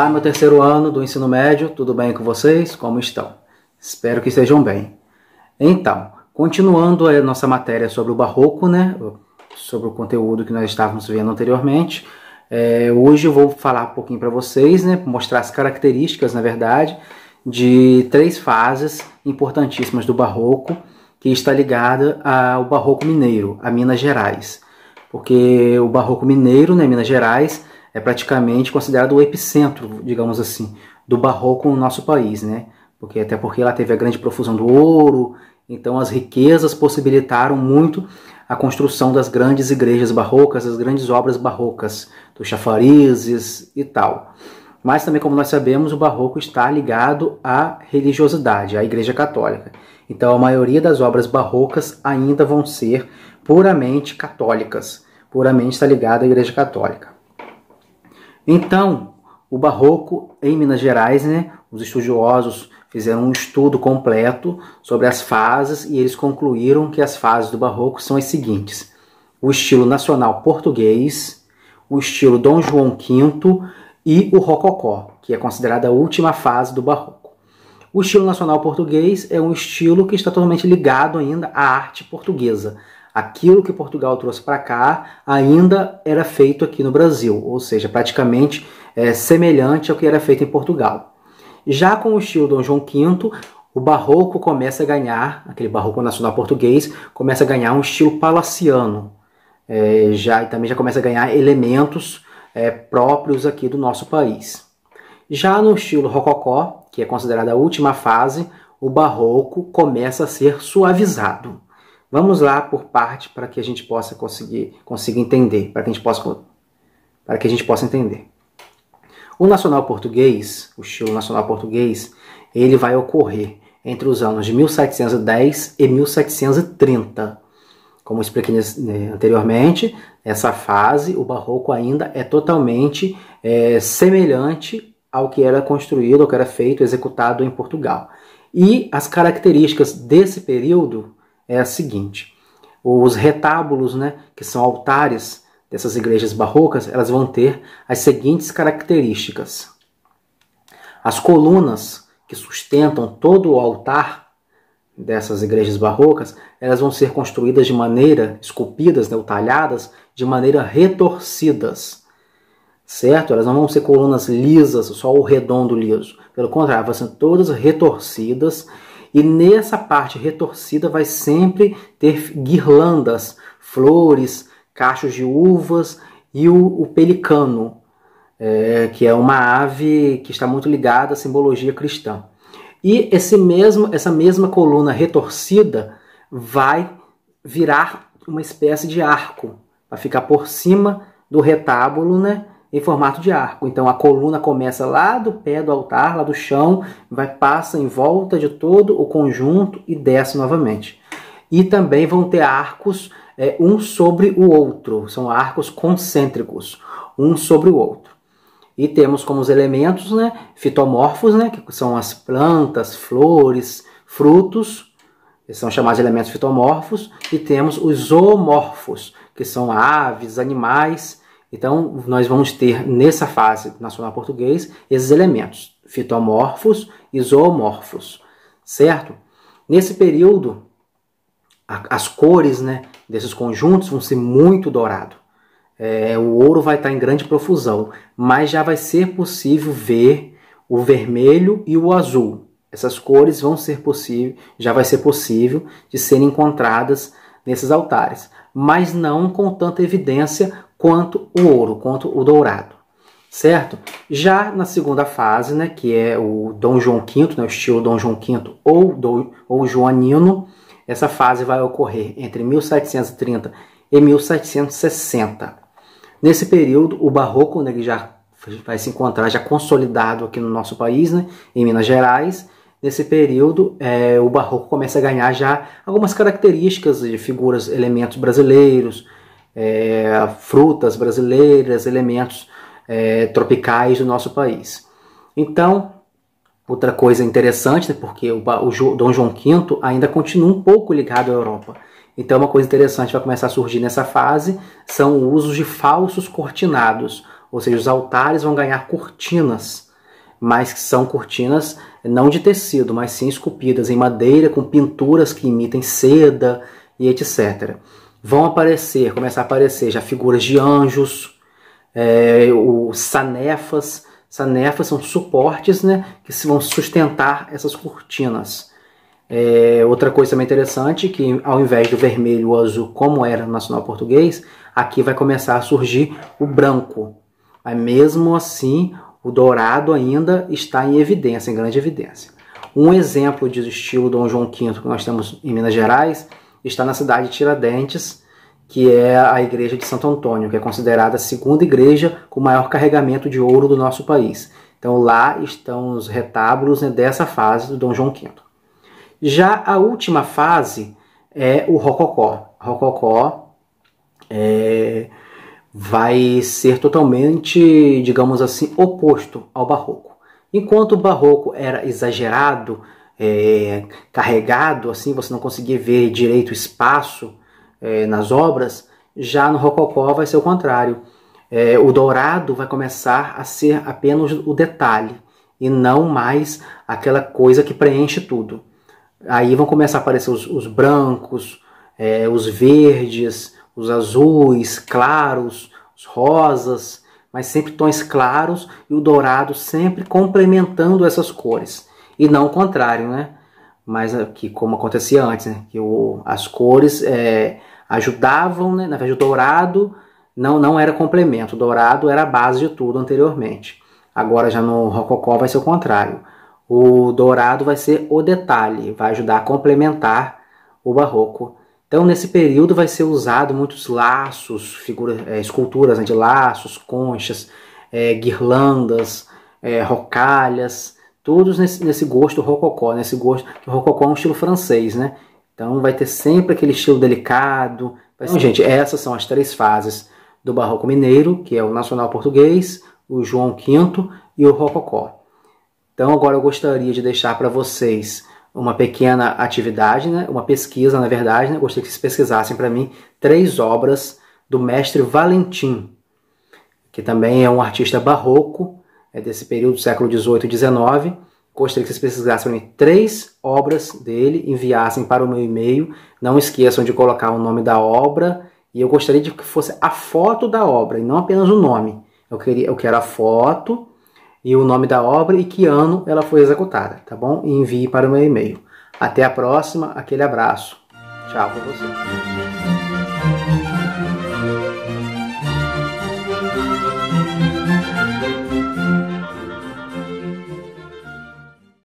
Olá, meu terceiro ano do ensino médio, tudo bem com vocês? Como estão? Espero que estejam bem. Então, continuando a nossa matéria sobre o barroco, né? Sobre o conteúdo que nós estávamos vendo anteriormente. É, hoje eu vou falar um pouquinho para vocês, né? Mostrar as características, na verdade, de três fases importantíssimas do barroco que está ligada ao barroco mineiro, a Minas Gerais. Porque o barroco mineiro, né, Minas Gerais, é praticamente considerado o epicentro, digamos assim, do barroco no nosso país, né? Porque até porque ela teve a grande profusão do ouro, então as riquezas possibilitaram muito a construção das grandes igrejas barrocas, as grandes obras barrocas, dos chafarizes e tal. Mas também, como nós sabemos, o barroco está ligado à religiosidade, à Igreja Católica. Então, a maioria das obras barrocas ainda vão ser puramente católicas, puramente está ligada à Igreja Católica. Então, o barroco em Minas Gerais, né, os estudiosos fizeram um estudo completo sobre as fases e eles concluíram que as fases do barroco são as seguintes: o estilo nacional português, o estilo Dom João V e o rococó, que é considerada a última fase do barroco. O estilo nacional português é um estilo que está totalmente ligado ainda à arte portuguesa, aquilo que Portugal trouxe para cá ainda era feito aqui no Brasil, ou seja, praticamente é, semelhante ao que era feito em Portugal. Já com o estilo Dom João V, o barroco começa a ganhar, aquele barroco nacional português, começa a ganhar um estilo palaciano, é, já, e também já começa a ganhar elementos é, próprios aqui do nosso país. Já no estilo rococó, que é considerada a última fase, o barroco começa a ser suavizado Vamos lá por parte para que a gente possa conseguir entender, para que a gente possa para que a gente possa entender. O nacional português, o estilo nacional português, ele vai ocorrer entre os anos de 1710 e 1730. Como expliquei né, anteriormente, essa fase, o barroco ainda é totalmente é, semelhante ao que era construído, ao que era feito, executado em Portugal. E as características desse período é a seguinte: os retábulos, né, que são altares dessas igrejas barrocas, elas vão ter as seguintes características. As colunas que sustentam todo o altar dessas igrejas barrocas, elas vão ser construídas de maneira esculpidas, né, ou talhadas de maneira retorcidas, certo? Elas não vão ser colunas lisas, só o redondo liso. Pelo contrário, vão ser todas retorcidas e nessa parte retorcida vai sempre ter guirlandas, flores, cachos de uvas e o, o pelicano, é, que é uma ave que está muito ligada à simbologia cristã. E esse mesmo, essa mesma coluna retorcida vai virar uma espécie de arco, vai ficar por cima do retábulo, né? em formato de arco. Então a coluna começa lá do pé do altar, lá do chão, vai passa em volta de todo o conjunto e desce novamente. E também vão ter arcos é, um sobre o outro, são arcos concêntricos, um sobre o outro. E temos como os elementos né, fitomorfos, né, que são as plantas, flores, frutos, que são chamados de elementos fitomorfos, e temos os zoomorfos, que são aves, animais então, nós vamos ter nessa fase nacional português esses elementos fitomorfos e zoomorfos, certo? Nesse período, a, as cores né, desses conjuntos vão ser muito dourado. É, o ouro vai estar em grande profusão, mas já vai ser possível ver o vermelho e o azul. Essas cores vão ser possível, já vai ser possível de serem encontradas nesses altares, mas não com tanta evidência quanto o ouro, quanto o dourado, certo? Já na segunda fase, né, que é o Dom João V, né, o estilo Dom João V ou, do, ou Joanino, essa fase vai ocorrer entre 1730 e 1760. Nesse período, o barroco né, já vai se encontrar já consolidado aqui no nosso país, né, em Minas Gerais, nesse período é, o barroco começa a ganhar já algumas características de figuras, elementos brasileiros, é, frutas brasileiras, elementos é, tropicais do nosso país. Então, outra coisa interessante, né, porque o, o Dom João V ainda continua um pouco ligado à Europa. Então, uma coisa interessante vai começar a surgir nessa fase são o uso de falsos cortinados, ou seja, os altares vão ganhar cortinas, mas que são cortinas não de tecido, mas sim esculpidas em madeira com pinturas que imitem seda e etc vão aparecer, começar a aparecer já figuras de anjos, é, o sanefas. Sanefas são suportes né, que vão sustentar essas cortinas. É, outra coisa também interessante que ao invés do vermelho o azul, como era no nacional português, aqui vai começar a surgir o branco. Mas mesmo assim, o dourado ainda está em evidência, em grande evidência. Um exemplo de estilo Dom João V que nós temos em Minas Gerais está na cidade de Tiradentes, que é a igreja de Santo Antônio, que é considerada a segunda igreja com maior carregamento de ouro do nosso país. Então lá estão os retábulos né, dessa fase do Dom João V. Já a última fase é o rococó. Rococó é, vai ser totalmente, digamos assim, oposto ao barroco. Enquanto o barroco era exagerado, é, carregado, assim você não conseguia ver direito o espaço é, nas obras, já no Rococó vai ser o contrário. É, o dourado vai começar a ser apenas o detalhe e não mais aquela coisa que preenche tudo. Aí vão começar a aparecer os, os brancos, é, os verdes, os azuis, claros, os rosas, mas sempre tons claros e o dourado sempre complementando essas cores e não o contrário, né? Mas ah, que como acontecia antes, né? Que o, as cores é, ajudavam, né? Na verdade, o dourado não, não era complemento, o dourado era a base de tudo anteriormente. Agora já no rococó vai ser o contrário. O dourado vai ser o detalhe, vai ajudar a complementar o barroco. Então, nesse período, vai ser usado muitos laços, figuras, é, esculturas né, de laços, conchas, é, guirlandas, é, rocalhas, Todos nesse, nesse gosto rococó, nesse gosto que o rococó é um estilo francês, né? Então vai ter sempre aquele estilo delicado. Então, gente, essas são as três fases do barroco mineiro, que é o nacional português, o João V e o rococó. Então agora eu gostaria de deixar para vocês uma pequena atividade, né? uma pesquisa, na verdade, né? gostaria que vocês pesquisassem para mim três obras do mestre Valentim, que também é um artista barroco é, desse período do século XVIII e XIX. Gostaria que vocês pesquisassem para mim três obras dele, enviassem para o meu e-mail. Não esqueçam de colocar o nome da obra e eu gostaria de que fosse a foto da obra e não apenas o nome. Eu, queria, eu quero a foto e o nome da obra e que ano ela foi executada, tá bom? E envie para o meu e-mail. Até a próxima, aquele abraço. Tchau para você.